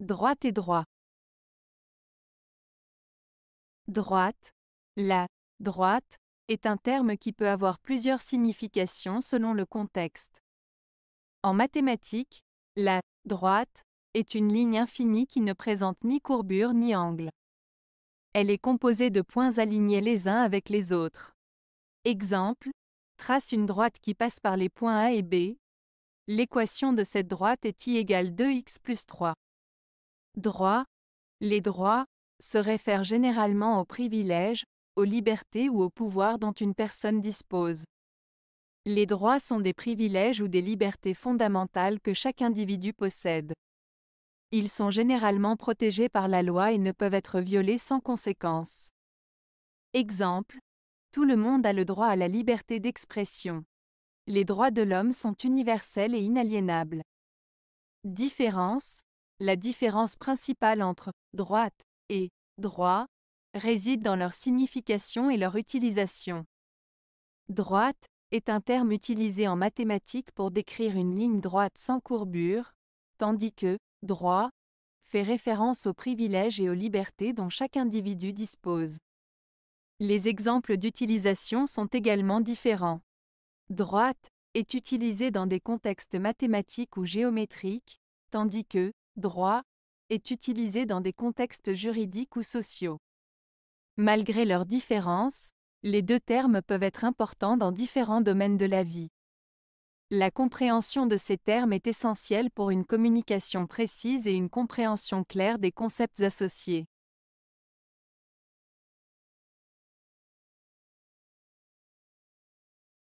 Droite et droit. Droite. La droite est un terme qui peut avoir plusieurs significations selon le contexte. En mathématiques, la droite est une ligne infinie qui ne présente ni courbure ni angle. Elle est composée de points alignés les uns avec les autres. Exemple, trace une droite qui passe par les points A et B. L'équation de cette droite est i égale 2x plus 3. Droits. Les droits se réfèrent généralement aux privilèges, aux libertés ou aux pouvoirs dont une personne dispose. Les droits sont des privilèges ou des libertés fondamentales que chaque individu possède. Ils sont généralement protégés par la loi et ne peuvent être violés sans conséquence. Exemple. Tout le monde a le droit à la liberté d'expression. Les droits de l'homme sont universels et inaliénables. Différence. La différence principale entre droite et droit réside dans leur signification et leur utilisation. Droite est un terme utilisé en mathématiques pour décrire une ligne droite sans courbure, tandis que droit fait référence aux privilèges et aux libertés dont chaque individu dispose. Les exemples d'utilisation sont également différents. Droite est utilisée dans des contextes mathématiques ou géométriques, tandis que droit, est utilisé dans des contextes juridiques ou sociaux. Malgré leurs différences, les deux termes peuvent être importants dans différents domaines de la vie. La compréhension de ces termes est essentielle pour une communication précise et une compréhension claire des concepts associés.